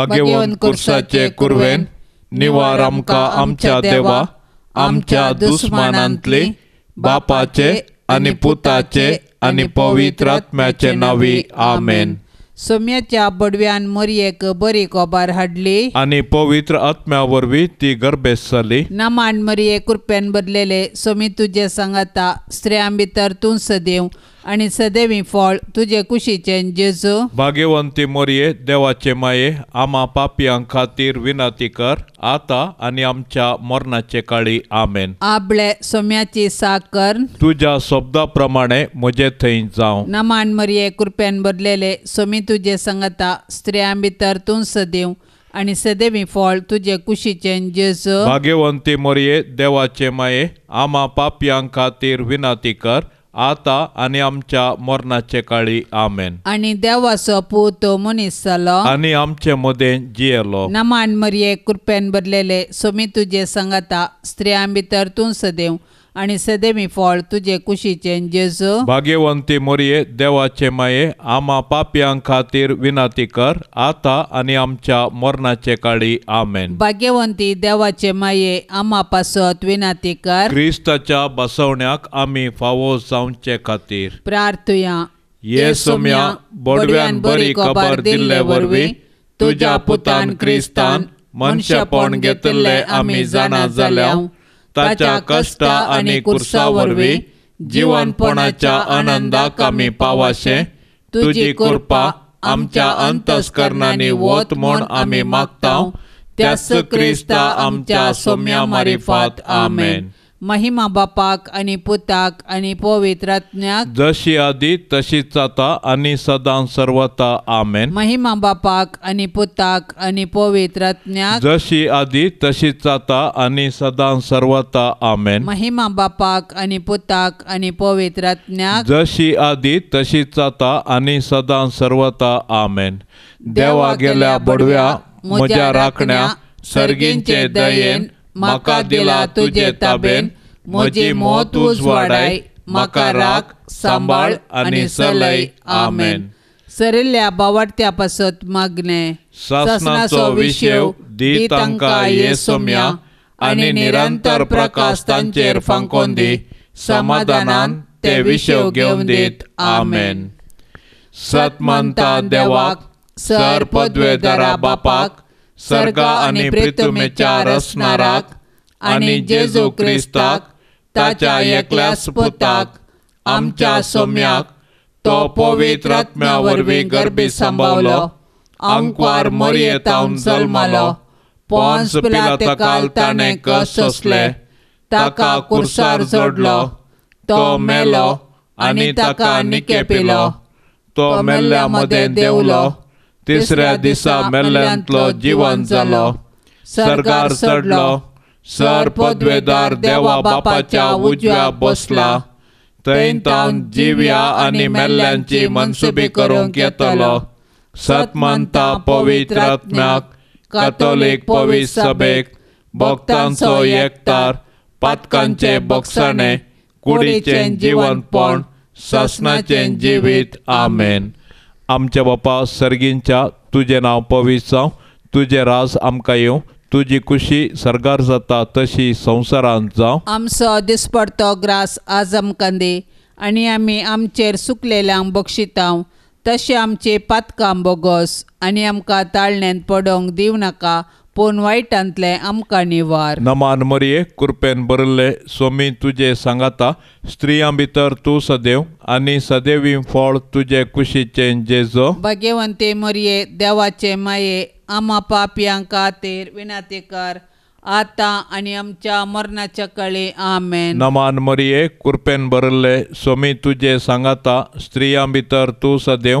भाग्यवन कुरसाचे कुर्वेन निवार का आमच्या देवा आमच्या दुस्मानांतले बापाचे आणि पुताचे आणि पवित्र आत्म्याचे नावी आमेन सोम्याच्या बडव्यान मरियेक बरी कोबार हाडली आणि पवित्र आत्म्यावरवी ती गर्भेस झाली नमान मरिये कृपेन बदलेले सोमी तुझे सांगता स्त्रियां भितर तूं सदेव आणि सदैवी फळ तुझे कुशीचे जेजू भाग्यवंती मोरये देवाचे माये आमा पापयां खातीर विनंती कर आता आणि आमच्या मरणाचे काळी आमेन आपले सोम्याची साकर तुझ्या शब्दा प्रमाणे म्हजे थंय जावं नमान मरिये कृपेन भरलेले सोमी तुझे संगता स्त्रियां भितर तूं सदैव आणि सदैवी फळ तुझे कुशीचे जेजू भाग्यवंती मोरये देवाचे माये आमा पापयां खातीर विनंती कर आता आणि आमच्या मरणाचे काळी आमेन आणि देवाचो पूत मनीस जालो आणि आमचे मध्ये जियेलो नमान मरिये कृपेन बदलेले सोमी तुझे सांगता स्त्रियां भितर तू सदेव आणि फळ तुझे कुशीचे जेज भाग्यवंती मोरये देवाचे माये आमा पापयां खातीर विनाती कर आता आणि आमच्या मरणाचे काळी आमेन भाग्यवंती देवाचे माये आमा पासत विनाती कर क्रिस्ताच्या बसवण्याक आम्ही फावो जावचे खातीर प्रार्थुया सोम्या बोडव्यान बरी कबर दिल्ले वरवी तुझ्या पुतान क्रिस्तान मनशापण घेतले आम्ही जाणा जाल्या कष्टाच्या कष्टा आणि कुर्सावरवी जीवनपणाच्या आनंदाक कामी पावाशे तुझी कृपा आमच्या अंतस्करणाने वत म्हण आम्ही मागता त्या क्रिस्ता आमच्या सोम्या मारिफात आमेन महिमा बापाक आणि पुताक आणि पवित्रात्म्याक जशी आधी तशीच आता आणि सदान सर्वता आमेन महिमा बापाक आणि पुताक आणि पवित्रात्म्याक जशी आधी तशीच आता आणि सदान सर्वता आमेन महिमा बापाक आणि पुताक आणि पवित्रात्म्याक जशी आधी तशीच आता आणि सदान सर्वता आमेन देवा गेल्या बडव्या मजा राखण्या सर्गींचे दयेन मका दिला तुझे ताबेन मुझे मो उजवाडाय मका राख सांभाळ आणि सलय आमेन सरिल्ल्या बावडत्या पासत मागणे शासनाचो विषय दी तांकां येसोम्या सोम्या आणि निरंतर प्रकाश तांचेर फांकोन दी समाधानान ते विशय घेवन दीत आमेन सतमंता देवाक सर बापाक सर्ग आणि प्रितुमेच्या रसणाराक आणि जेजू क्रिस्ताक ताच्या एकल्या स्पुताक आमच्या सोम्याक तो पवित्र आत्म्या वरवीं गर्बी सांबावलो मरी मोरयेतावन जल्मालो पोंस काल तकाल ताणें कस सोसले ताका कुर्सार जोडलो तो मेलो आणि ताका निकेपिलो तो मेल्ल्या मदें देवलो तिसऱ्या दिसा मेल्ल्यांतलो जिवन जालो सरकार चडलो सर पदवेदार देवा बापाच्या उजव्या बसला थंय तावन जिव्या आनी मेल्ल्यांची मनसुबी करूंक येतलो सतमंता पवित्र आत्म्याक कातोलीक पवित्र सभेक भक्तांचो एकतार पातकांचे बक्षणे कुडीचे जीवनपण सस्नाचे जिवीत आमेन आमच्या बापा सर्गींच्या नाव नांव जावं तुझे राज आमकां येवं तुजी खुशी सरगार जाता तशी संवसारांत जावं आमचो दिसपडतो ग्रास आजम आमकां आणि आनी आमी आमचेर सुकलेल्यांक बक्षितांव तशें आमचें पातकां बोगस आनी आमकां ताळण्यांत पडोंक दिवं नाका पूण वाईटांतले आमकां निवार नमान मरिये कृपेन बरले स्वामी तुजे सांगाता स्त्रियां भितर तूं सदैव आनी सदैवी फळ तुजे कुशीचे जेजो भाग्यवंते मरिये देवाचे माये आमा पापियां खातीर विनाती कर आता आणि आमच्या मरणाच्या कळे आमेन नमान मरिये कृपेन बरले स्वामी तुजे सांगाता स्त्रियां भितर तूं सदैव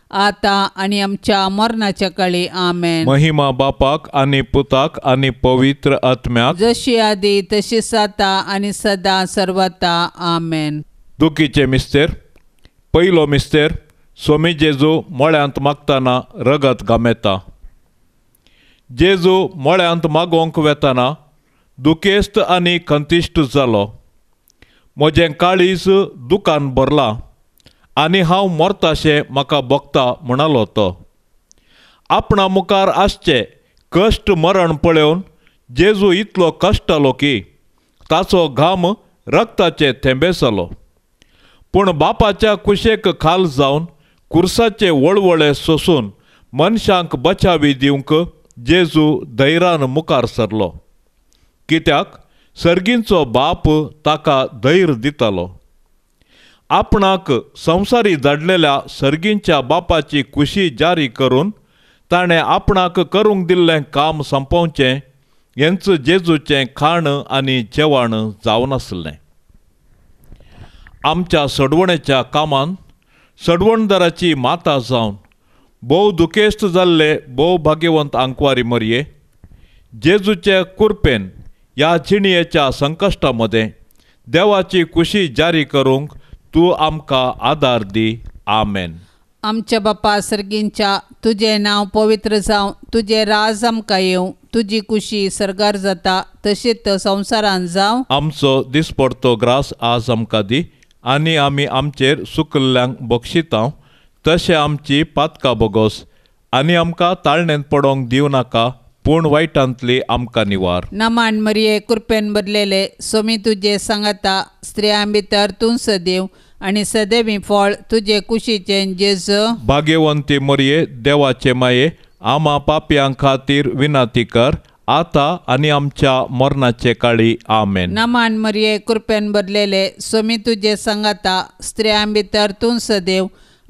आता आणि आमच्या मरणाच्या काळी आमेन महिमा बापाक आणि पुताक आणि पवित्र आत्म्या जशी आधी तशी साता आणि सदा सर्वता आमेन दुखीचे मिस्तेर पहिलो मिस्तेर स्वामी जेजू मळ्यांत मागताना रगत गामेता जेजू मळ्यांत मागोवंक वेताना दुखेस्त आणि खंतिश्ट जालो म्हजें काळीज दुकान भरलां आणि हांव मरता अशें म्हाका भोगता म्हणलो तो आपणा मुखार आसचे कश्ट मरण पळोवन जेजू इतलो कश्टालो की ताचो घाम रक्ताचे थेंबेसलो जालो पूण बापाच्या कुशेक खाल जावन कुर्साचे वळवळे सोसून मनशांक बचावी दिवंक जेजू धैरान मुखार सरलो कित्याक सर्गींचो बाप ताका धैर्य दितालो आपणाक संसारी जडलेल्या सर्गींच्या बापाची खुशी जारी करून ताणें आपणाक करूंक दिल्लें काम संपोवचें हेंच जेजूचें खाण आनी जेवण जावन आसलें आमच्या सडवणेच्या कामान सडवणदाराची माता जावन भोव दुखेस्त जाल्ले भोव भाग्यवंत आंकवारी मरये जेजूचे कुर्पेन ह्या जिणयेच्या संकश्टामध्ये देवाची खुशी जारी करूंक तू आमका आदार दी आमेन आमच्या बापा सर्गींच्या तुझे नाव पवित्र जावं तुझे राज आमकां येवं तुजी कुशी सरगार जाता तशेंच संवसारान जावं आमचो दिसपडतो ग्रास आज आमकां दी आनी आमी आमचेर सुकल्ल्यांक बक्षिता तशें आमची पातकां बगोस आनी आमकां ताळणेंत पडोंक दिवं नाका पूण वायटांतले आमकां निवार नमान मरिये कृपेन भरलेले सोमी तुझे सांगता स्त्रियां भितर तूं सदेव आणि सदैवी फळ तुझे कुशीचे जेज भाग्यवंती मरिये देवाचे माये आमा पाप्यां खातीर विनाती कर आता आणि आमच्या मरणाचे काळी आमेन नमान मरिये कृपेन बदलेले सोमी तुझे सांगाता स्त्रियां भितर तूं सदेव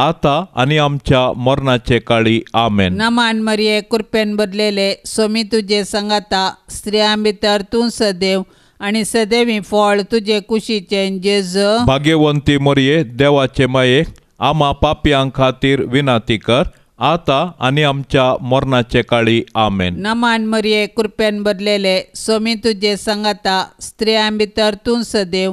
आता आणि आमच्या मरणाचे काळी आमेन नमान मरिये कृपेन बदलेले सोमी तुझे संगाता स्त्रिया भितर तू सदैव आणि सदैवी फळ तुझे कुशीचे जेज भाग्यवंती मरिये देवाचे माये आमा पापियां खातीर विनाती कर आता आणि आमच्या मरणाचे काळी आमेन नमान मरिये कृपेन बदलेले सोमी तुझे संगाता स्त्रिया भितर तू सदैव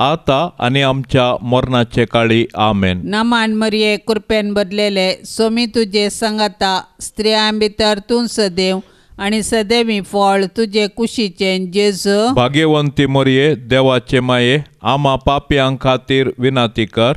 आता आणि आमच्या मरणाचे काळी आमेन नमान मरिये कृपेन बदलेले सोमी तुझे संगता स्त्रियां भितर तू सदैव आणि सदैवी फळ तुझे कुशीचे जेज भाग्यवंती मरिये देवाचे माये आमा पाप्यां खातीर विनाती कर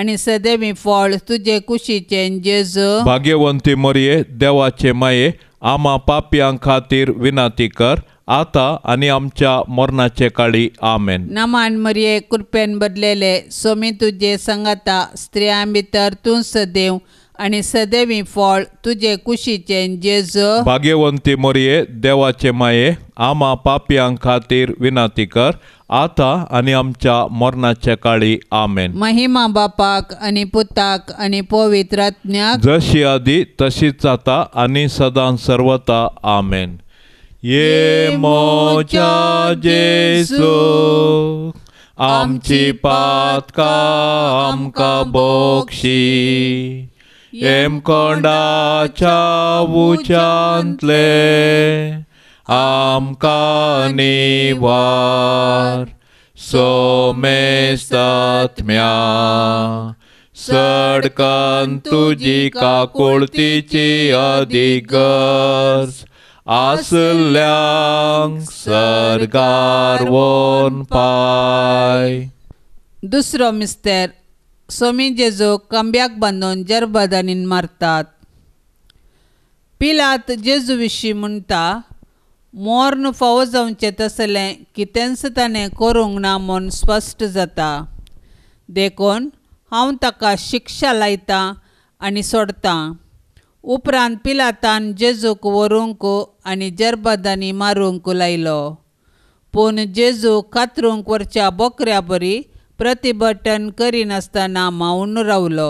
आणि सदैवी फळ तुझे कुशीचे जेज भाग्यवंती मरिये देवाचे माये आमा पापियां खातीर विनाती कर आता आणि आमच्या मरणाचे काळी आमेन नमान मरिये कृपेन बदलेले सोमी तुझे संगता स्त्रियां भितर तू सदैव आणि सदैवी फळ तुझे कुशीचे जेज भाग्यवंती मोरये देवाचे माये आमा पापयां खातीर विनाती कर आता आणि आमच्या मरणाच्या काळी आमेन महिमा बापाक आणि पुताक आणि पवित्रात्म्याक जशी आधी तशीच आता आणि सदां सर्वता आमेन ये मोचा जेसू आमची पातका आमका बोक्षी एम कोंडाच्या आमका नी वार सोमे सडकांत तुजी तुझी काकुळतीची अधिगर असल्या सरगार वन पाय दुसरं मिस्तर सोमी जेजूक कंब्याक बांदून जरबदानीन मारतात पिलात जेजू विशीं म्हणटा मोर्न फावो जावचें तसलें कितेंच ताणें करूंक ना म्हूण स्पश्ट जाता देखून हांव ताका शिक्षा लायतां आनी सोडतां उपरांत पिलातान जेजूक व्हरूंक आनी जरबदानी मारूंक लायलो पूण जेजू कातरूंक वरच्या बोकऱ्या बरी प्रतिबटन करिनासतना मावन रावलो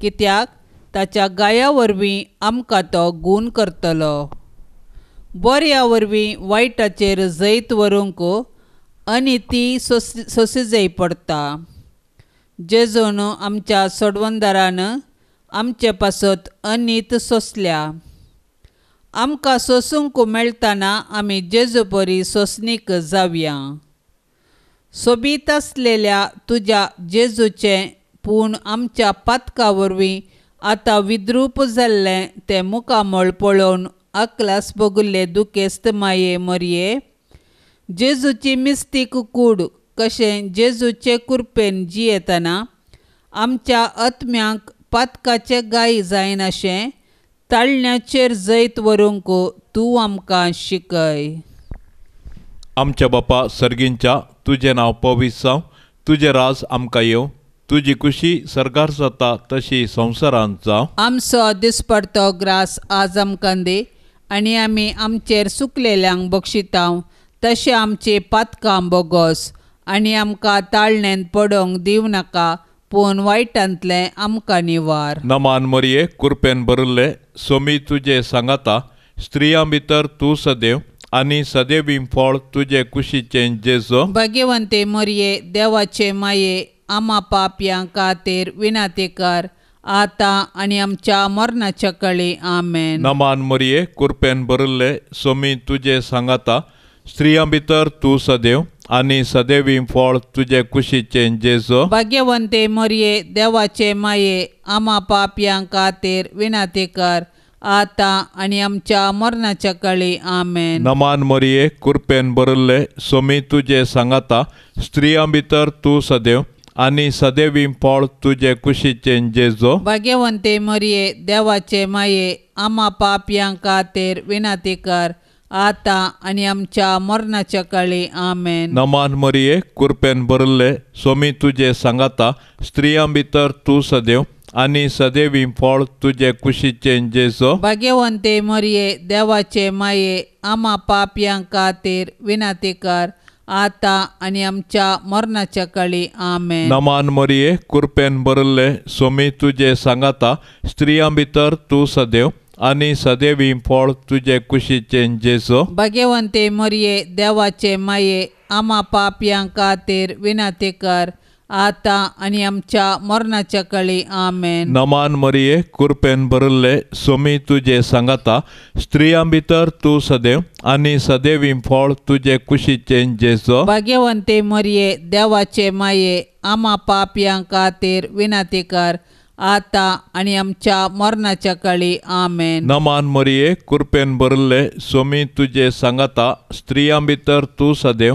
कित्याक ताच्या गाया वरवीं आमकां तो गूण करतलो बऱ्या वरवीं वायटाचेर जैत व्हरूंक अनिती सोस पड़ता, पडटा जेजून आमच्या सोडवंदारान आमचे पासत अनीत सोसल्या आमकां सोसूंक मेळटना आमी जेजू परी सोसनीक जावया सोबीत असलेल्या तुझ्या जेजूचे पूण आमच्या पातकावरवीं आतां विद्रूप जाल्लें तें मुखामळ पळोवन अकलास बगुल्ले दुखेस्त माये मरये जेजूची मिस्तीक कूड कशें जेजूचे कुरपेन जियेतना आमच्या आत्म्यांक पातकाचें गाई जायनाशें ताळण्याचेर जैत वरूंक तूं आमकां शिकय आमच्या बापा सर्गींच्या तुझे नाव पवित्र जावं तुझे राज आमकां येवं तुजी खुशी सरकार जाता तशी संवसारांत जावं आमचो दिसपडतो ग्रास आज आमकां दे आणि आमी आमचेर सुकलेल्यांक बक्षितांव तशें आमचे पातकां बोगोस आनी आमकां ताळणेन पडोंक दिव नाका पूण वायटांतलें आमकां निवार नमान मरये कुरपेन भरले सोमी तुजे सांगाता स्त्रियां भितर तूं सदैव आणि सदैव फळ तुझे कुशीचे जेजो भगवंते मोरये देवाचे माये आमा पापयां कातेर विनातेकार आता आणि आमच्या मरणाच्या कळी आमेन नमान मोरये कुरपेन बरले सोमी तुझे सांगता स्त्रिया भितर तू सदैव आणि सदैव फळ तुझे कुशीचे जेजो भाग्यवंते मोरये देवाचे माये आमा पापयां कातेर विनातेकार आता आणि आमच्या मरणाच्या काळी आमेन नमान मरिये कुरपेन बरल्ले सोमी तुझे सांगाता स्त्रिया भितर तू सदैव आणि सदैवी फळ तुझे कुशीचे जेजो भाग्यवंते मरिये देवाचे माये आमा पापयांका तेर विनाती कर आता आणि आमच्या मरणाच्या काळी आमेन नमान मरिये कुरपेन बरल्ले सोमी तुझे सांगाता स्त्रिया भितर तू सदैव आणि सदैव फळ तुझे कुशीचे जेसो भाग्यवंते मरिये देवाचे माये आमा पापयां खातीर विनातेकार कर आता आणि आमच्या मरणाच्या काळी आमे नमान मरिये कृपेन बरले सोमी तुझे सांगाता स्त्रियां भितर तू सदैव आणि सदैव फळ तुझे कुशीचे जेसो भाग्यवंते मरिये देवाचे माये आमा पापयां खातीर विनातेकार कर आता आणि आमच्या मरणाच्या कळी आमेन नमान मरिये कुरपेन भरले सोमी तुझे सांगता स्त्रियां भितर तू सदैव आणि सदैव फळ तुझे कुशीचे जेसो भाग्यवंते मरिये देवाचे माये आमा पापयां खातीर विनती कर आता आणि आमच्या मरणाच्या कळी आमेन नमान मरिये कुरपेन भरले सोमी तुझे सांगता स्त्रियां भितर तू सदैव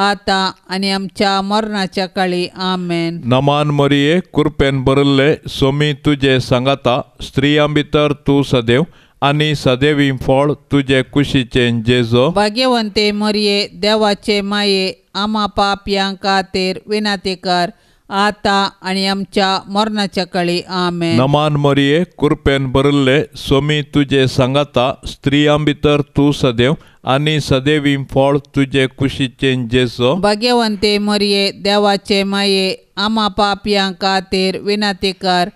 आता आणि आमच्या मरणाच्या काळी आमेन नमान मरिये कृपेन बरल्ले सोमी तुझे सांगाता स्त्रिया भितर तू सदैव आणि सदैवी फळ तुझे कुशीचे जेजो भाग्यवंते मरिये देवाचे माये आमा पाप यांका तेर कर आता आणि आमच्या मरणाच्या काळी आमे नमान मरिये कृपेन बरल्ले स्वामी तुझे सांगता स्त्रियां भितर तू सदैव आणि सदैवी फळ तुझे कुशीचे जेसो भाग्यवंते मरिये देवाचे माये आमा पापयांक खातीर विनंती कर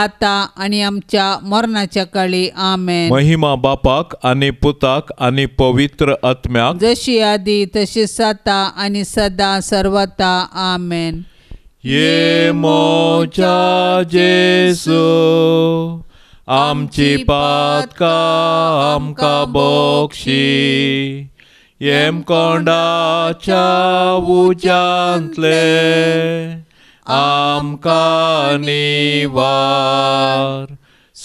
आता आणि आमच्या मरणाच्या काळी आमे महिमा बापाक आणि पुताक आणि पवित्र आत्म्याक जशी आधी तशी सता आणि सदा सर्वता आमेन ये मोजा जे सो आमची पात्कामका बक्षी येमकोंडाच्या उज्यांत आमका नी वार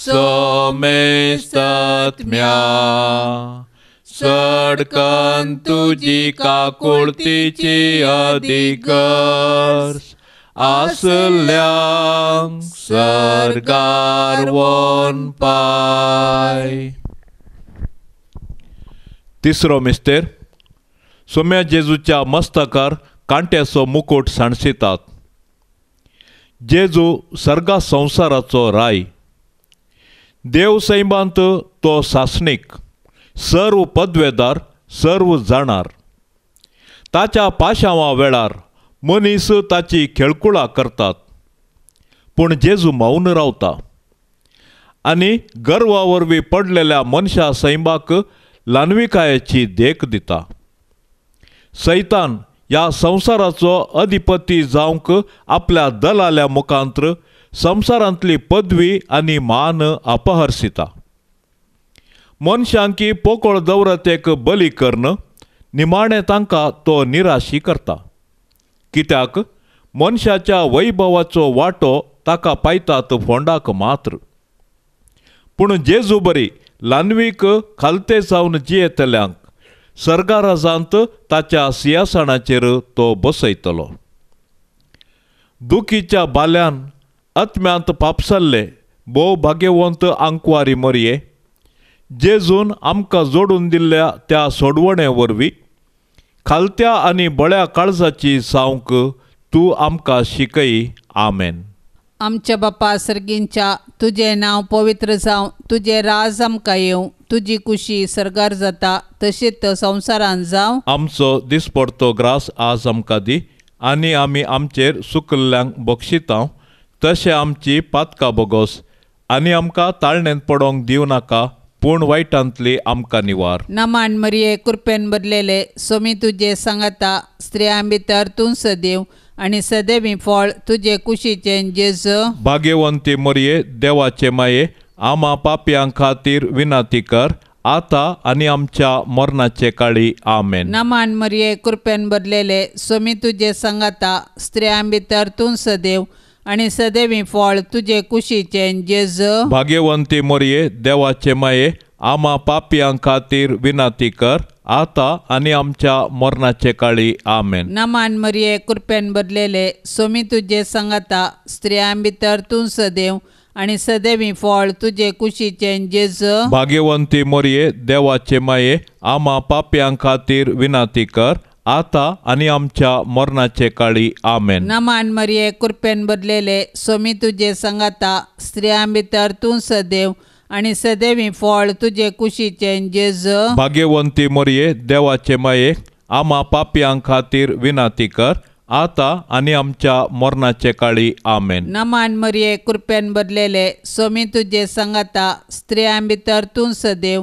सो मेस्तम्या तुजी का काकुतीची अधिकार सरकार वन पाय तिसरो मिस्तेर सोम्या जेजूच्या मस्तकार कांट्याचो मुकोट सांडसितात जेजू सर्गा संसाराचो राय देव सैमांत तो सासणीक सर्व पदवेदार सर्व जाणार ताच्या पाशावा वेळार मनीस ताची खेळकुळा करतात पण जेजू मौन रावता आणि गर्वावरवी पडलेल्या मनशा सैमाक लानविकायेची देख दिता सैतान या संवसाराचो अधिपती जावंक आपल्या दलाल्या मुखांत्र संसारांतली पदवी आणि मान अपहर्षिता मनशांकी पोकळ दवरतेक बली करण निमाणे तांकां तो निराशी करता कित्याक मनशाच्या वैभवाचो वाटो ताका पायतात फोंडाक मात्र पूण जेजू बरी लानवीक खालते जावन जियेतल्यांक सर्गाराजांत ताच्या सिंहासणाचेर तो बसयतलो दुखीच्या बाल्यान आत्म्यांत पापसल्ले भोव भाग्यवंत आंकवारी मरये जेजून आमकां जोडून दिल्ल्या त्या सोडवणे वरवीं खालत्या आणि बळ्या काळजाची सावंक तू आमकां शिकई आमेन आमच्या बापा सर्गींच्या तुझे नाव पवित्र जावं तुजें राज आमकां येवं तुजी खुशी सरगार जाता तशीच संवसारान जावं आमचो दिसपडतो ग्रास आज आमकां दी आनी आमी आमचेर सुकल्ल्यांक बक्षितां तशें आमची पातका बोगोस आनी आमकां ताळणेंत पडोंक दिवं नाका पूण वायटांतले आमकां निवार नमान मरिये कृपेन भरलेले सोमी तुझे सांगाता स्त्रियां भितर तूं सदैव आणि सदैवी फळ तुझे कुशीचे जेज भाग्यवंती मरिये देवाचे माये आमा पापयां खातीर विनाती कर आता आणि आमच्या मरणाचे काळी आमेन नमान मरिये कृपेन बदलेले सोमी तुझे सांगाता स्त्रियां भितर तूं सदैव आणि सदैवी फळ तुझे कुशीचे जेज भाग्यवंती मोरये देवाचे माये आमा पापियां खातीर विनाती कर आता आणि आमच्या मरणाचे काळी आमेन नमान मरिये कृपेन बदलेले सोमी तुझे सांगाता स्त्रियां भितर तू सदैव आणि सदैवी फळ तुझे कुशीचे जेज भाग्यवंती मोरये देवाचे माये आमा पापयां खातीर विनाती कर आता आणि आमच्या मरणाचे काळी आमेन नमान मरिये कृपेन भरलेले सोमी तुझे संगाता स्त्रिया भितर तू सदैव आणि सदैवी फळ तुझे कुशीचे जेज भाग्यवंती मरिये देवाचे माये आमा पापियां खातीर विनाती कर आता आणि आमच्या मरणाचे काळी आमेन नमान मरिये कृपेन बदलेले सोमी तुझे संगाता स्त्रिया भितर तू सदैव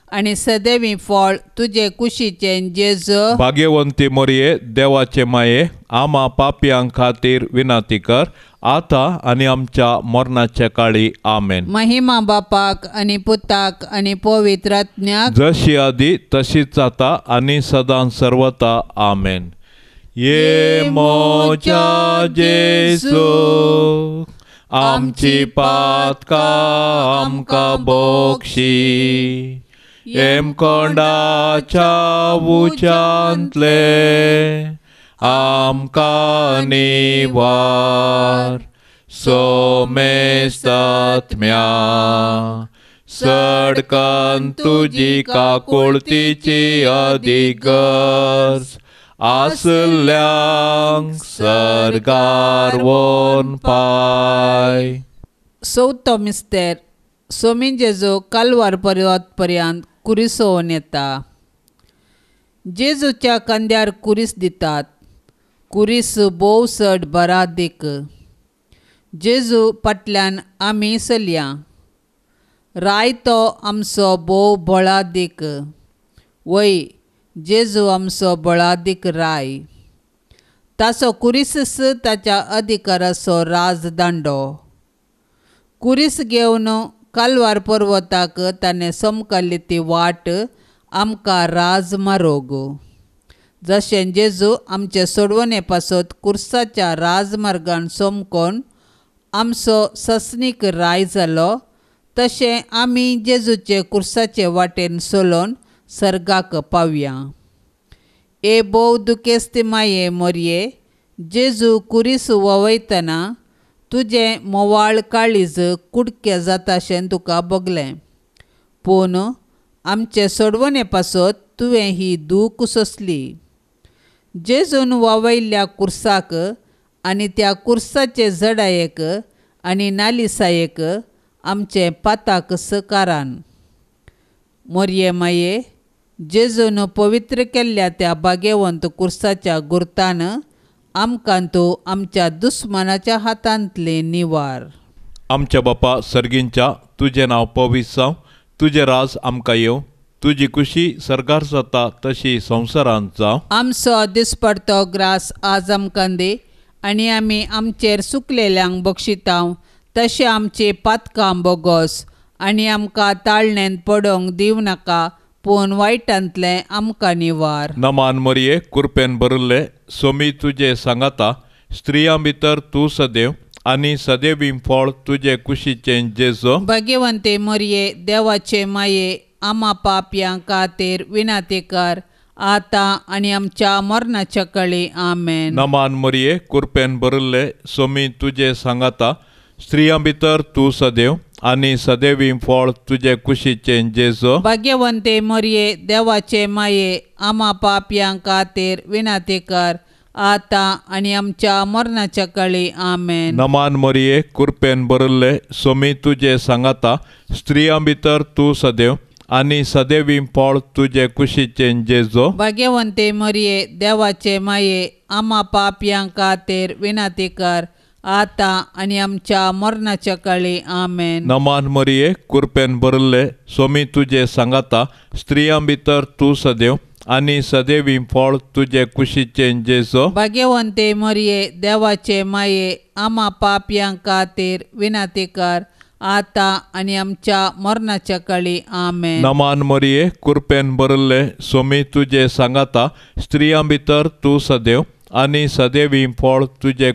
आणि सदैवी फळ तुझे कुशीचे जेज भाग्यवंती मोरये देवाचे माये आमा पापयां खातीर विनाती कर आता आणि आमच्या मरणाच्या काळी आमेन महिमा बापाक आणि पुताक आणि पवित्रात्म्याक जशी आधी तशीच आता आणि सदां सर्वता आमेन ये मोच्या जेसो आमची पातका आमका बोक्षी एम कोंडाच्या उच्यांतले आमकानिवार वार सडकन सात्म्या सडकांत तुझी काकुळतीची अधिगर असल्या सरगार वन पाय चौथ मिस्तेर सोमी जेजो कालवार पर्यंत कुरिसोवन येता जेजूच्या कांद्यार कुरीस दितात कुरीस भोव चड बरा देख जेजू फाटल्यान आमी चलया तो आमचो भोव बळा देख वय जेजू आमचो बळादीक राय ताचो कुरीसस ताच्या अधिकाराचो राजदांडो कुरीस घेवन पर्वताक ताणें તને ती वाट आमकां राज मारोग जशें जेजू आमचे सोडवणे पासत कुर्साच्या राजमार्गान सोमकोन आमचो ससनीक राय जालो तशें आमी जेजूचे कुर्साचे वाटेन सोलोन सर्गाक पावया ए बोव दुखेस्त माये मोरये जेजू कुरीस ववयतना तुजें मोवाळ काळीज कुडकें जाताशें तुका बगलें पूण आमचे सोडवणे पासत तुवें ही दूख सोसली जेजून वावयल्ल्या कुर्साक आनी त्या कुर्साचे जडायेक आनी नालिसायेक आमचे पाताक सकारान मोरये माये जेजून पवित्र केल्ल्या त्या बागेवंत कुर्साच्या गुर्तान आमकां आमच्या दुस्मानाच्या हातांतले निवार आमच्या बापा सर्गींच्या तुझे नाव पवीस जावं तुझे राज आमकां येव तुजी खुशी सरकार जाता तशी संवसारांत जावं आमचो दिसपडतो ग्रास आज आमकां दे आनी आमी आमचेर सुकलेल्यांक बक्षितांव तशें आमचें पातकां बोगोस आनी आमकां ताळणेन पडोंक दिवं नाका पूण वायटांतले आमकां निवार नमान मोरये कुरपेन बरले सोमी तुजे सांगाता स्त्रिया भितर तूं सदैव आणि सदैवीं फळ तुजे कुशीचे जेजो भगवंते मरये देवाचे माये आमा पापयां कातेर विनाती कर आता आणि आमच्या मरणाच्या कळी आमेन नमान मोरये कुरपेन बरले सोमी तुजे सांगाता श्रीअंबितर तू सदैव आणि सदैव फळ तुझे कुशीचे जेसो भाग्यवंते मरिये देवाचे माये आमा पापयांक खातीर विनाती कर आता आणि आमच्या मरणाच्या कळी आमे नमान मरिये कृपेन बरले सोमी तुझे सांगाता स्त्री भितर तू सदैव आणि सदैव फळ तुझे कुशीचे जेजो भाग्यवंते मरिये देवाचे माये आमा पापयांक खातीर विनाती कर आता आणि आमच्या मरणाच्या काळी आमेन नमान मरिये कुरपेन बरले स्वामी तुझे सांगाता स्त्रियां भितर तू सदैव आणि सदैवी फळ तुझे कुशीचे जेसो भाग्यवंते मरिये देवाचे माये आमा पापयां खातीर विनाती कर आता आणि आमच्या मरणाच्या काळी आमे नमान मरिये कुरपेन बरले स्वामी तुझे सांगाता स्त्रियां भितर तू सदैव आणि सदैव इंफळ तुझे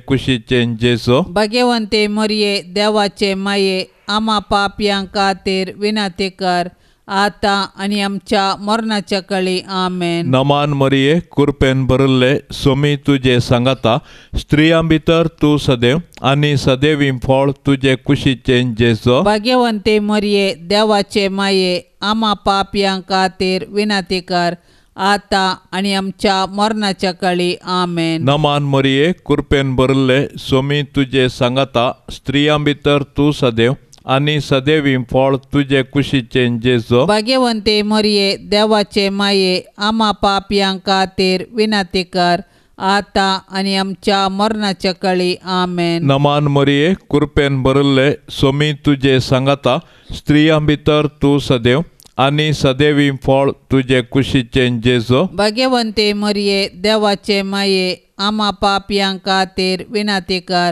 जेसो भगवंते मरिये देवाचे माये आमा पाप खातीर विनंती कर आता आणि आमच्या मरणाच्या कळी आमेन नमान मरिये कुरपेन भरले सोमी तुझे सांगता स्त्रियां भितर तू सदैव आणि सदैव इंफळ तुझे कुशीचे जेसो भगवंते मरिये देवाचे माये आमा पापयां खातीर विनंती कर आता आणि आमच्या मरणाच्या काळी आमेन नमान मरिये कृपेन भरले स्वामी तुझे सांगता स्त्रिया भितर तू सदैव आणि सदैव फळ तुझे कुशीचे जेजो भाग्यवंते मरिये देवाचे माये आमा पापयांक खातीर विनंती कर आता आणि आमच्या मरणाच्या काळी आमेन नमान मरिये कृपेन भरले स्वामी तुझे सांगता स्त्रिया भितर तू सदैव आणि सदैव फळ तुझे कुशीचे जेजो भाग्यवंते मरिये देवाचे माये आमा पापयांका तेर विनाती कर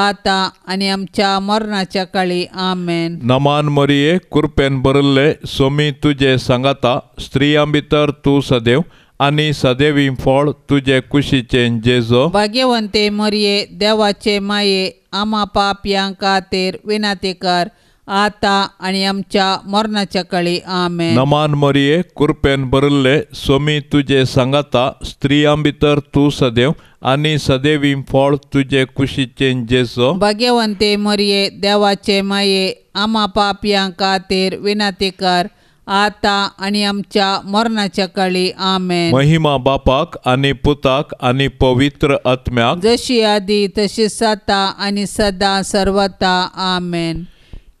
आता आणि आमच्या मरणाच्या काळी आमेन नमान मरिये कृपेन बरले सोमी तुझे सांगाता स्त्रियां भितर तू सदैव आणि सदैव फळ तुझे कुशीचे जेजो भाग्यवंते मरिये देवाचे माये आमा पापयांका तेर विनाती कर आता आणि आमच्या मरणाच्या काळी आमे नमान मरिये कृपेन बरले स्वामी तुझे सांगता स्त्रियां भितर तू सदैव आणि सदैवी फळ तुझे कुशीचे जेसो भाग्यवंते मरिये देवाचे माये आमा पापयां खातीर विनाती कर आता आणि आमच्या मरणाच्या काळी आमे महिमा बापाक आणि पुताक आणि पवित्र आत्म्याक जशी आधी तशी सता आणि सदा सर्वता आमेन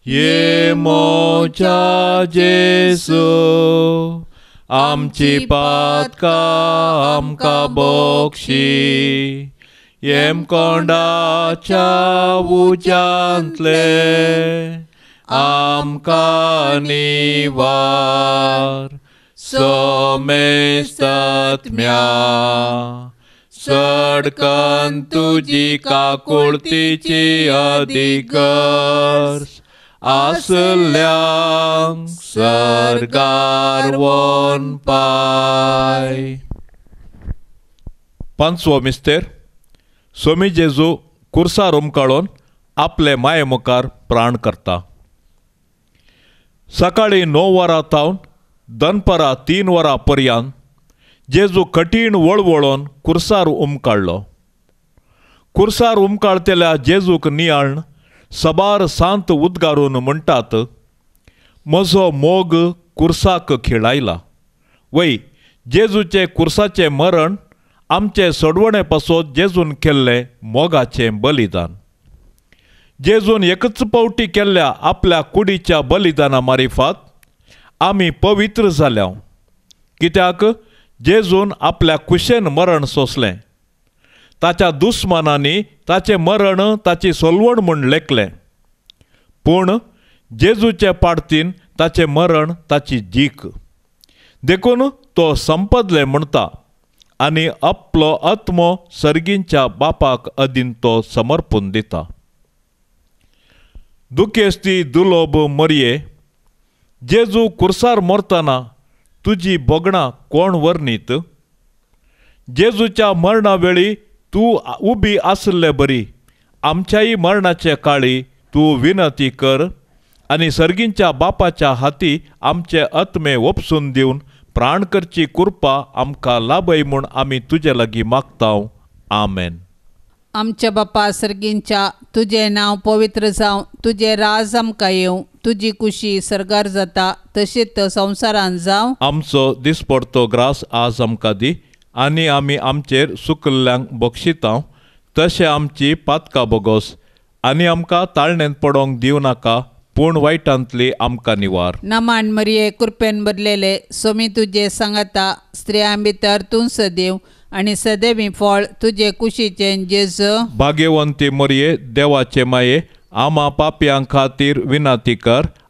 ये मोजा जे सो आमची पात्कामका बक्षी येमकोडच्या उज्यांतले आमका नी वार सो मेस्तम्या सडकन तुजी काकुळतीची आधी घर असल्यां वन पाय पांचवो मिस्तेर स्वामी जेजू कुर्सा रोमकाळोन आपले माये मुखार प्राण करता सकाळी णव वरां तावन दनपरां तीन वरां पर्यंत जेजू कठीण वळवळोन कुर्सार उमकाळ्ळो कुर्सार उमकाळतेल्या जेजूक नियाळण सबार सांत उद्गारून म्हणतात मजो मोग कुर्साक खेळायला वै जेजूचे कुर्साचे मरण आमचे सोडवणे पासत जेजून केल्लें मोगाचे बलिदान जेजून एकच पावटी केल्ल्या आपल्या कुडीच्या बलिदाना मारिफात आमी पवित्र झाल्या कित्याक जेजून आपल्या कुशेन मरण सोंसलें ताच्या दुस्मानांनी ताचे मरण ताची सोलवण म्हूण लेखलें पूण जेजूचे पाडतीन ताचें मरण ताची जीक देखून तो संपदले म्हणता आनी आपलो आत्मो सर्गींच्या बापाक अदीन तो समर्पण दिता दुखेस्ती दुलोब मरिये जेजू कुर्सार मरतना तुझी बोगणा कोण वर्णीत जेजूच्या मरणा वेळी तू उबी असले बरी आमच्याही मरणाचे काळी तू विनती कर आणि सर्गींच्या बापाच्या हाती आमचे आत्मे ओपसून देऊन प्राण करची आमका आमकां लाभय म्हूण आमी तुजे लागीं मागताव आमेन आमच्या बापा सर्गींच्या तुझे नाव पवित्र जावं तुझे राज आमकां येवं तुजी कुशी सरगार जाता तशीच संवसारान जावं आमचो दिसपडतो ग्रास आज आमकां दी आनी आमी आमचेर सुकल्ल्यांक बक्षिता तशें आमची बोगोस बगोस आनी आमकां ताळणेंत पडोंक नाका पूण वायटांतली आमकां निवार नमान मरिये कृपेन बदलेले सोमी तुजे सांगता स्त्रियां भितर तूं सदेव आणि सदेवी फळ तुझे कुशीचे जेज भाग्यवंती मरिये देवाचे माये आमा पापयां खातीर विनाती कर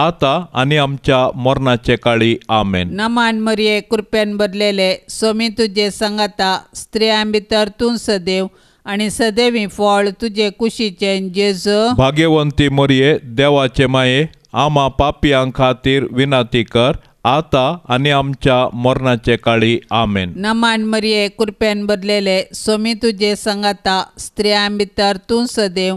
आता आणि आमच्या मरणाचे काळी आमेन नमान मरिये कृपेन भरलेले सोमी तुझे सांगाता स्त्रियां भितर तू सदैव आणि सदैवी फळ तुझे कुशीचे जेज भाग्यवंती मरिये देवाचे माये आमा पापियां खातीर विनंती कर आता आणि आमच्या मरणाचे काळी आमेन नमान मरिये कृपेन भरलेले सोमी तुझे सांगाता स्त्रियां भितर तू सदैव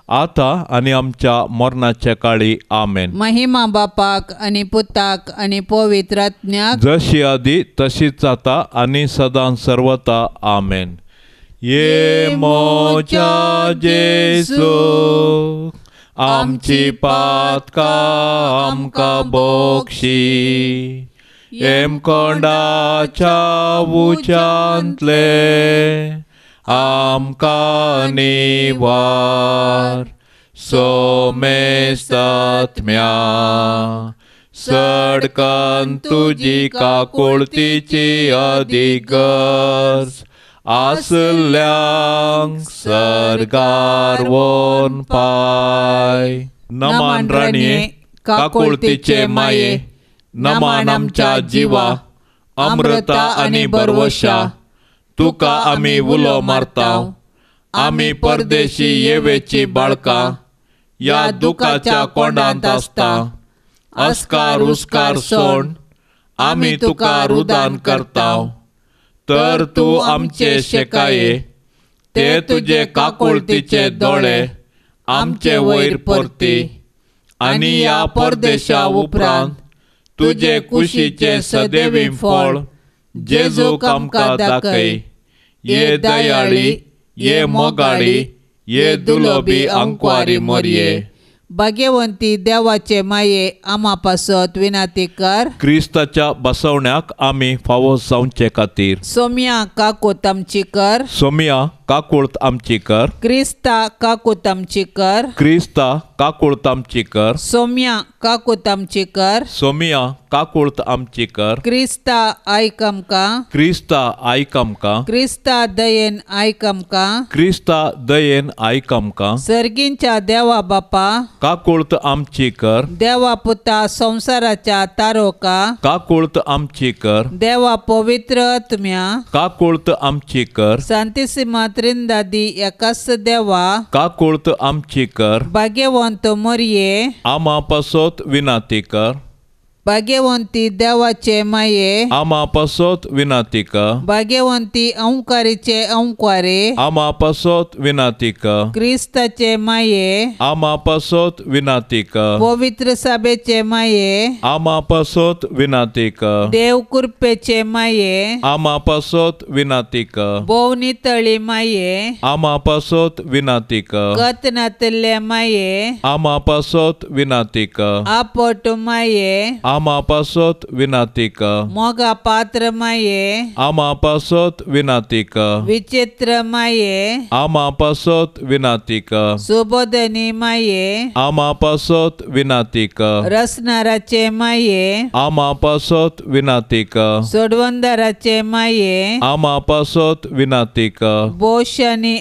आता आणि आमच्या मरणाच्या काळी आमेन महिमा बापाक आणि पुताक आणि पवित्रात्म्याक जशी आधी तशीच आता आणि सदां सर्वता आमेन ये मोचा सो आमची पात आमका बोक्षी एम कोंडाच्या उच्यांतले Amca nivar, सात्म्या सडकन तुझी काकुळतीची अधिगस आसल्यांग सरगार वोन पाय नमान राणी काकुळतीचे माये नमान आमच्या जीवा अमृता आणि बर्वशा तुका आमी उलो मारता आमी परदेशी येवेची बाळका या दुखाच्या कोंडांत आसता अस्कार उस्कार सोण आमी तुका रुदान करताव तर तू आमचे शेकाये ते तुझे काकोळतीचे दोळे आमचे वयर परती आनी या परदेशा उपरांत तुझे कुशीचे सदैवी फळ जे जो का ये दयाळी ये मोगाळी ये दुलोबी अंकवारी मोरये भाग्यवंती देवाचे माये आमा पासत विनाती कर क्रिस्ताच्या बसवण्याक आम्ही फावो जावचे खातीर सोमिया काको तमची कर सोमिया काकुळत आमचीकर क्रिस्ता काकोत आमचेकर क्रिस्ता काकोळत कर सोम्या काकोत कर सोम्या काकोळत आमचेकर क्रिस्ता आयकम का क्रिस्ता आयकम का क्रिस्ता दयेन आयकम का क्रिस्ता दयेन आयकम का सर्गींच्या देवा बापा काकुळत आमचेकर देवा पुता संसाराच्या तारोका काकुळत आमचेकर देवा पवित्र आत्म्या काकुळत आमचेकर शांती अरिंदा एकास देवा कोळत आमची कर भाग्यंत मोर आम्हाप विनाती कर भाग्यवंती देवाचे माये विनातिक भाग्यवंती अंकारीचे अंकारे औंकारे आमापासोत विनातिक क्रिस्ताचे माये आमापासोत विनातिक पवित्र साबेचे माये आमपासो विनातिक देव कृपेचे माये आमपासोत विनाती विनातिक भोवनी तळी माये आमपासोत विनातिक कानातल्या माये आमपासोत विनाती विनातिक आपट माये आमापास विनातिक मोगा पात्र माये विनातिक विचित्रमये विचित्र माये आम पासोत विनातिक सुबोधनी माये आमापासत विनातिक रसनाराचे माये आम पासोत विनातीका सोडवंदराचे माये आमापास विनातिका बोशणी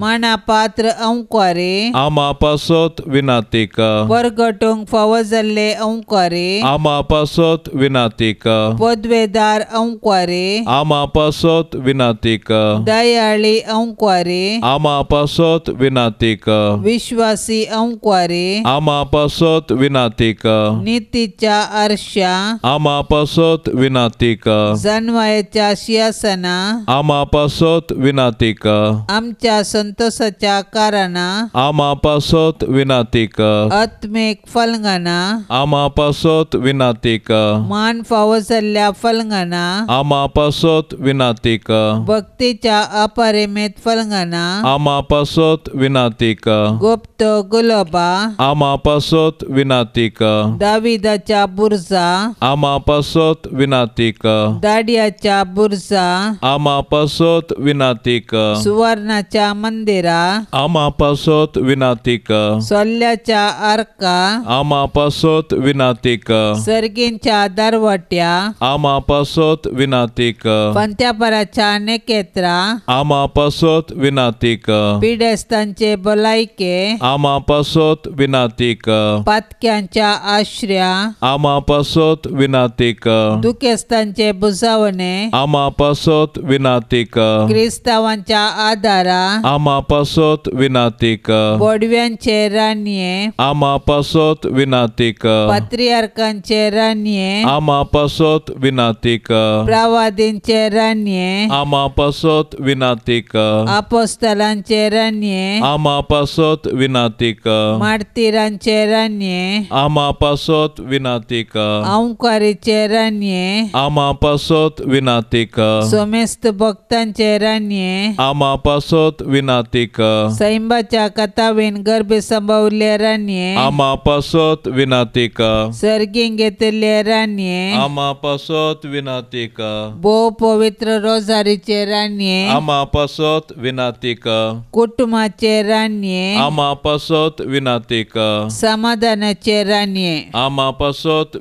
मनापात्र औक्वारी आमापास विनातिक वर्गटोंग फावजल्ले अंकारे आमापासत विनातिक पदवेदार अंकारे आमापासत विनातिक दयाळी अंकारे आमापासत विनातिक विश्वासी अंकारे आमापासत विनातिक नीतीच्या अर्षा आमापासत विनातिक जन्मायच्या सिंहासना आमापासत विनातिक आमच्या संतोषाच्या कारणा आमापासत विनातिक अत आत्मेक फलंगाना आमापासोत विनातीक मान फाव सल्ल्या फलंगाना आमापासोत विनातीक भक्तीच्या अपरिमित फलंगाना आमापासोत विनातीक गुप्त गुलाबा आमापासोत विनातीक दाविदाच्या बुरसा आमापासोत विनातीक दाडियाच्या बुरसा आमापासोत विनातीक सुवर्णाच्या मंदिरा आमापासोत विनातीक सल्ल्याच्या अर्क आमापासत विनातीक स्वर्गींच्या आधार वट्या आमापासत विनातीक पंत्यापराच्या अनेक येत्रा आमापासत विनातीक पिढेस्तांचे बोलायके आमापासत विनातीक पातक्यांच्या आश्रया आमापासत विनातीक दुखेस्तांचे बुजावणे आमापासत विनातीक क्रिस्तावांच्या आधारा आमापासत विनातीक बोडव्यांचे राणीये आमा पासोत विनातिक पत्रियारकांचे रान्य आमा पासोत विनातिक प्रवादींचे रान्य आमा पासोत विनातिक अपोस्तलांचे रान्य आमा पासोत विनातिक मारतीरांचे रान्य आमा पासोत विनातिक औंकारीचे रान्य आमा पासोत विनातिक सोमेस्त भक्तांचे रान्य आमा पासोत विनातिक सैंबाच्या कथावीन गर्भ संभवले रान्य आमापास विनातिका सर्गी घेतले राणे आम्मपासत विनातिका भोव पवित्र रोजारीचे चे राणी आम्मापास विनातिका कुटुंबाचे राने आम्हा पासत विनातिका समाधान चे राणी आम्पासत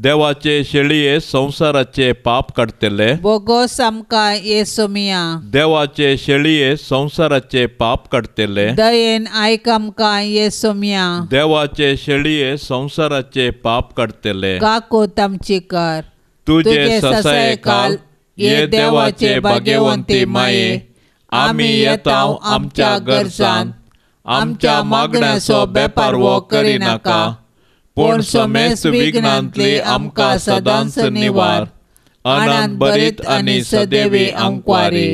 देवाचे शेळये संसाराचे पाप काढतेले बोगोस आमकां येसोमिया देवाचे शेळये संसाराचे पाप काढतेले दयेन आयक आमकां येसोमिया देवाचे शेळये संसाराचे पाप काढतेले काको तमचे कर तुझे ससाय काल ये देवाचे भाग्यवंती माये आम्ही येता आमच्या गरजान आमच्या मागण्याचो बेपार वो करिनाका पूण समेस्त विघ्नांतले आमकां सदांच निवार आनंद बरीत आनी सदैवी अंकवारी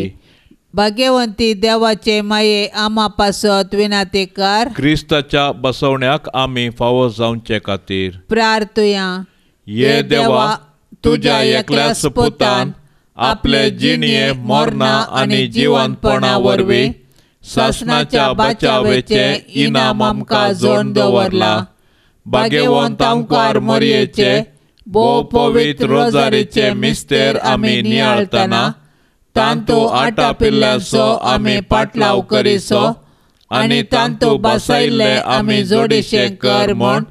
भाग्यवंती देवाचे माये आमा पासत विनातेकार क्रिस्ताच्या बसवण्याक आमी फावो जावचे खातीर प्रार्थुया ये देवा तुज्या एकल्या सपुतान आपले जिणये मरणा आणि जीवनपणा वरवीं शासनाच्या बचावेचे इनाम आमकां जोण दवरला बागेवोन तामुकार मरयेचे भोव पवीत रोजारीचे मिस्तर तांतो आठ पिल्लाचो आमी पाटलांव करिचो आणि तांतो बसायल्ले आमी जोडिशें कर म्हूण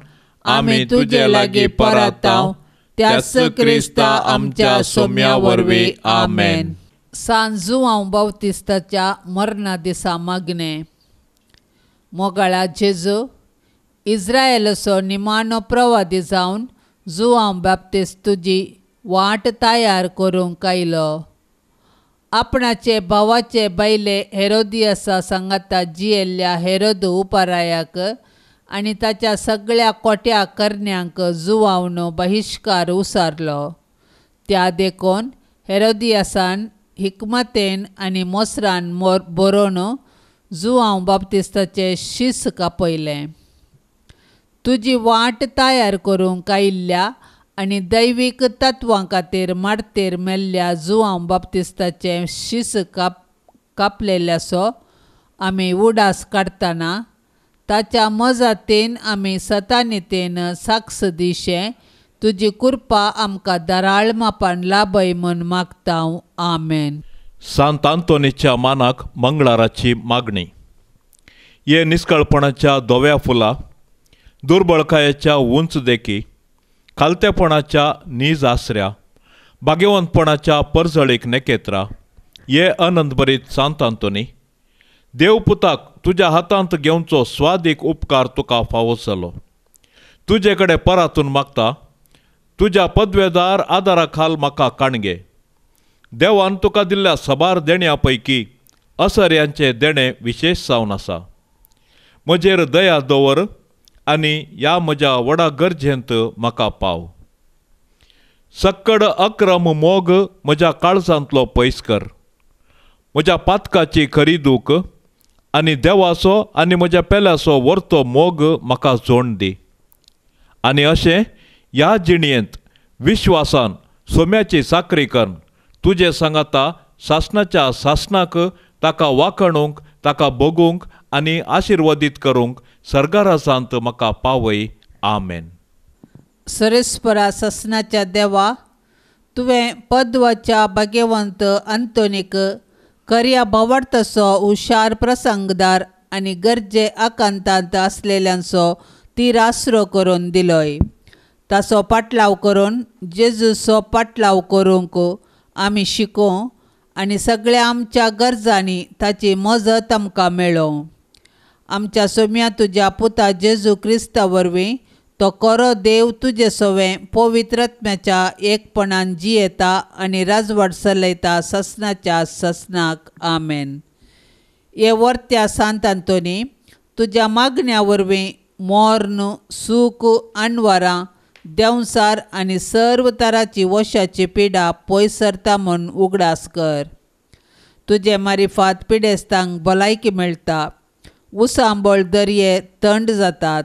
आमी तुजे लागीं परताव त्या स आमच्या सोम्या वरवीं आमेन सांजू हांव भोंवतिस्ताच्या मरणा दिसा मागणें मोगळा शेज इज्रायलचो निमाणो प्रवादी जावन जुआंव बाबतीस तुजी वाट तयार करूंक आयलो आपणाचे भावाचे बैले हेरोदियासा सांगाता जियेल्ल्या हेरोद उपारायाक आनी ताच्या सगळ्या कोट्या करण्यांक जुवावन बहिश्कार उसारलो त्या देखून हेरोदियासान हिकमतेन आनी मोसरान मोर बरोवन जुवांव बाबतिस्ताचे शीस कापयलें तुझी वाट तयार करूंक आयिल्ल्या आनी दैवीक तत्वां खातीर मारतेर मेल्ल्या जुवांव बाप्तिस्ताचे शिस काप कापलेल्यासो आमी उडास काडटना ताच्या आम्ही आमी सतानितेन साक्ष दिशे तुजी कृपा आमकां दराळ मापान लाभय म्हूण मागता आमेन सांत आंतोनीच्या मानाक मंगळाराची मागणी हे निस्कळपणाच्या दोव्या फुला दुर्बळकायाच्या उंच देखी खालतेपणाच्या नीज आसऱ्या भाग्यवंतपणाच्या परजळीक नेकेत्रा ये अनंतभरीत सांतांतोनी देवपुताक तुझ्या हातांत घेवचो स्वादीक उपकार तुका फावो जालो तुजे कडेन परातून मागता तुज्या पदवेदार आदारा खाल म्हाका काणगे देवान तुका दिल्ल्या सबार देण्या पैकी असर यांचे देणे विशेश जावन आसा म्हजेर दया दवर आनी या मजा वडा गरजेंत म्हाका पाव सक्कड अक्रम मोग म्हज्या काळजांतलो पैसकर म्हज्या पातकाची खरी दूख आनी देवाचो आनी म्हज्या पेल्याचो वरतो मोग म्हाका जोण दी आनी अशें ह्या जिणयेंत विश्वासान सोम्याची साकरी कर तुजे सांगाता सासनाच्या सासनाक ताका वाखणूंक ताका बगूंक आनी आशीर्वादित करूंक सरकारा सांत मका पावय आमेन सरेस्परा ससनाच्या देवा तुवें पद्वच्या भाग्यवंत अंतोनीक कर्या भोवार्थसो हुशार प्रसंगदार आणि गरजे आकांतांत आसलेल्यांचो ती रासरो करून दिलोय तसो पाटलाव करून जेजूसो पाटलाव करूंक आम्ही शिकोव आणि सगळ्या आमच्या गरजांनी ताची मजत आमकां मेळों आमच्या सोम्या तुज्या पुता जेजू क्रिस्ता वरवीं तो कोरो देव तुजे सोवें पवित्रत्म्याच्या एकपणान जियेता आनी राजवट सलयता ससनाच्या ससनाक आमेन हे वर्त्या सांत आंतोनी तुज्या मागण्या वरवीं मोर्न सूख अनवरां देंवसार आनी सर्व तराची वशाची पिडा पयसरता म्हूण उगडास कर तुजे मारिफात पिडेस्तांक भलायकी मेळटा उसांबळ दर्ये थंड जातात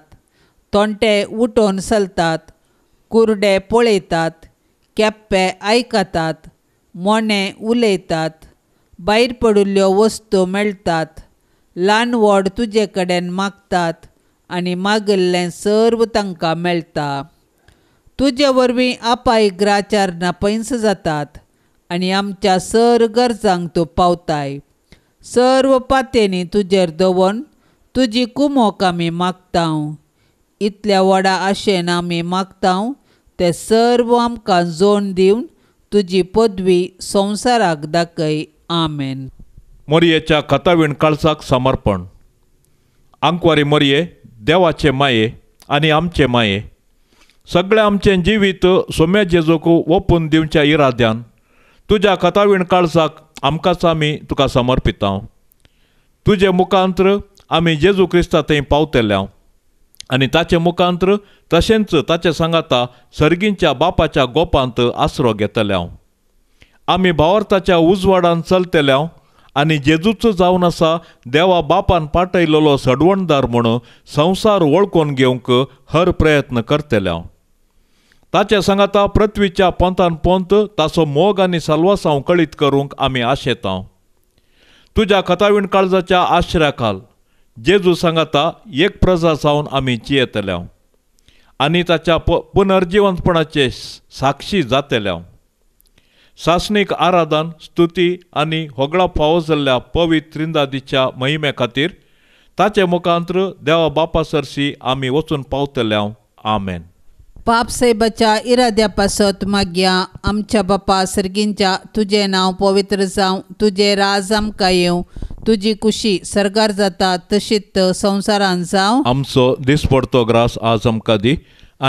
तोंटे उठोन चलतात कुरडे पळयतात केप्पे आयकतात मोणे उलयतात भायर पडिल्ल्यो वस्तू मेळटात ल्हान व्हड तुजे कडेन मागतात आनी मागिल्लें सर्व तांकां मेळटा तुजे वरवीं आपाय ग्राचार नापैस जातात आनी आमच्या सर गरजांक तूं पावताय सर्व पातयेनी तुजेर दवरून तुजी कुमोक आमी मागता इतल्या वडा आशेन आमी मागता ते सर्व आमकां जोण दिवन तुजी पदवी संवसाराक दाखय आमेन मोरयेच्या कथावीण काळसाक समर्पण आंकवारी मोरये देवाचे माये आनी आमचे माये सगळें आमचें जिवीत सोम्या जेजूक ओपून दिवच्या इराद्यान तुज्या कथावीण काळसाक आमकांच आमी तुका समर्पितां तुजे मुखांत्र आमी जेजू ख्रिस्ता थंय पावतल्या आणि ताचे मुखांत्र तशेंच ताचे सांगाता सर्गींच्या बापाच्या गोपांत आसरो घेतल्या आम्ही भावार्थाच्या उजवाडान चलतल्या आणि जेजूच जावन आसा देवा बापान पाठयलेलो सडवणदार म्हणून संवसार वळखून घेवंक हर प्रयत्न करतल्या ताचे सांगाता पृथ्वीच्या पंतान पंत ताचो मोग आनी सल्वासांव कळीत करूंक आमी आशेतां तुज्या कथावीण काळजाच्या आश्र्या जेजू सांगाता एक प्रजा जावन आमी जियेतल्या आनी ताच्या प साक्षी जातल्या सासणीक आराधन स्तुती आनी होगडा फावो जाल्ल्या पवित्रिंदादीच्या महिमे खातीर ताचे मुखांत्र देवा बापा सरसी आम्ही वचून पावतल्या आमेन पाप साहेबाच्या इराद्या पासत मागया आमच्या बापा सर्गींच्या तुझे नाव पवित्र जावं तुझे राज आमकां येवं तुझी कुशी सरगार जाता तशीत संवसारान जावं आमचो दिसपडतो ग्रास आज आमकां दी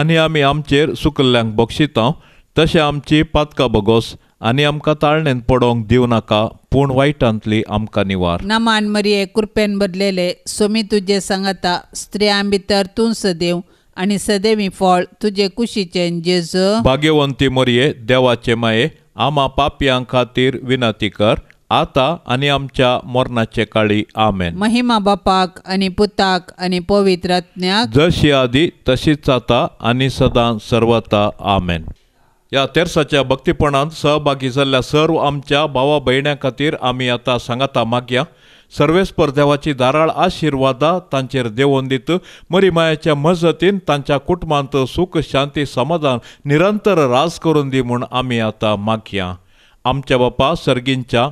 आनी आमी आमचेर सुकल्ल्यांक बक्षितांव तशें आमची पातकां बगोस आनी आमकां ताळणेन पडोंक दिव नाका पूण वायटांतली आमकां निवार नमान मरये कृपेन बदलेले सोमी तुजे सांगाता स्त्रियां भितर तूं सदेव आणि सदैवी फळ तुझे कुशीचे जेज भाग्यवंती मोरये देवाचे माये आमा पापयां खातीर विनंती कर आता आणि आमच्या मरणाचे काळी आमेन महिमा बापाक आणि पुताक आणि पवित्र जशी आधी तशीच आता आणि सदां सर्वता आमेन या तेरसाच्या भक्तीपणात सहभागी झाल्या सर्व आमच्या भावा भयण्या खातीर आम्ही आता सांगता मागया सर्वे स्पर्ध्यावाची दाराळ आशिर्वादा तांचेर देवोन मरी मरिमायाच्या मजतीन तांच्या कुटुंबांत सुख शांती समाधान निरंतर राज करून दी म्हूण आमी आतां मागया आमच्या बापा सर्गींच्या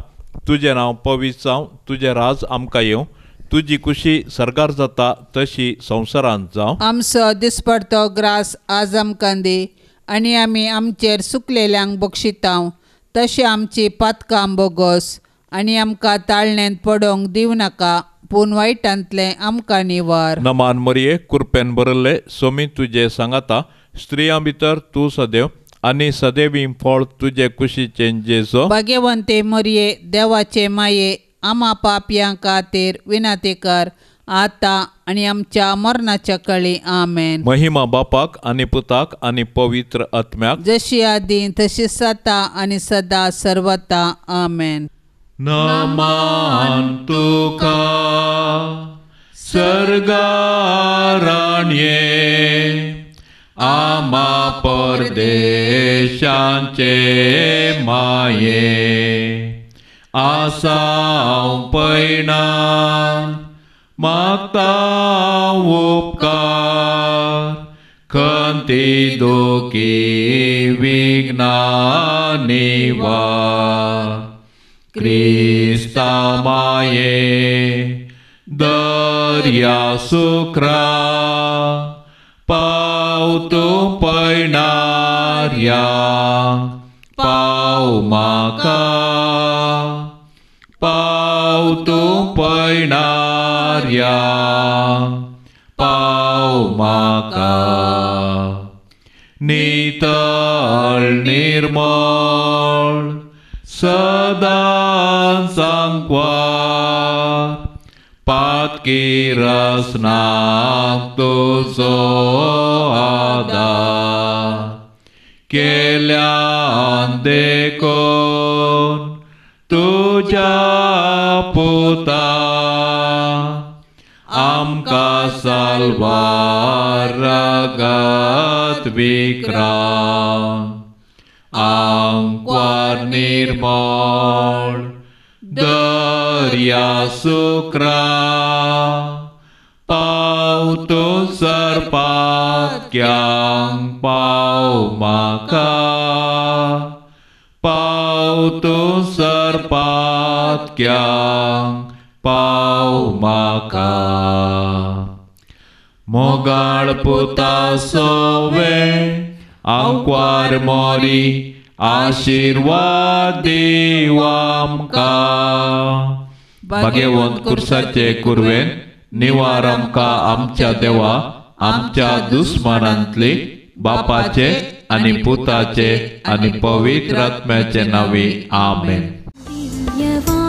तुझे नाव पवी जावं तुझे राज आमकां येवं तुझी कुशी सरकार जाता तशी संवसारांत जावं आमचो दिसपडतो ग्रास आज आमकां दी आनी आमी आमचेर सुकलेल्यांक बक्षितांव तशी आमची पातकां बोगोस आणि आमकां ताळण्यांत पडोंक देऊ नाका पूण वायटांतले आमकां निवार नमान मरिये कृपेन बरल्ले सोमी तुजे सांगाता स्त्रिया भितर तूं सदैव आणि सदैवी फळ तुजे कुशीचे जेजो भाग्यवंते मरिये देवाचे माये आमा पापयां कातेर विनाती कर आता आणि आमच्या मरणाच्या कळी आमेन महिमा बापाक आणि पुताक आणि पवित्र आत्म्याक जशी आदी तशी सता आणि सदा सर्वता आमेन नमान्तुका सर्गारण्ये आमा परदेशांचे माये आसाव पैणा माता उपकार खंती दोकी निवा क्रिस्तामाये दर्या सुक्र पावतो पैनार्या पाव माका पावतो पावतू पाव माका नीताळ निर्मळ सदा Sang samkwa patkirasna tu soada kelyantekon tuja puta amka salvaragat vikram angkwa nirmal Derya Sukra Pautu serpat yang pau maka Pautus serpat yang pau maka Mogal puta sove Angkuar mori आशीर्वाद देवामका भगवंत कुरसाचे कुर्वेन निवार का आमच्या देवा आमच्या दुस्मनांतली बापाचे आणि पुताचे आणि पवित्र आत्म्याचे नावे आमेन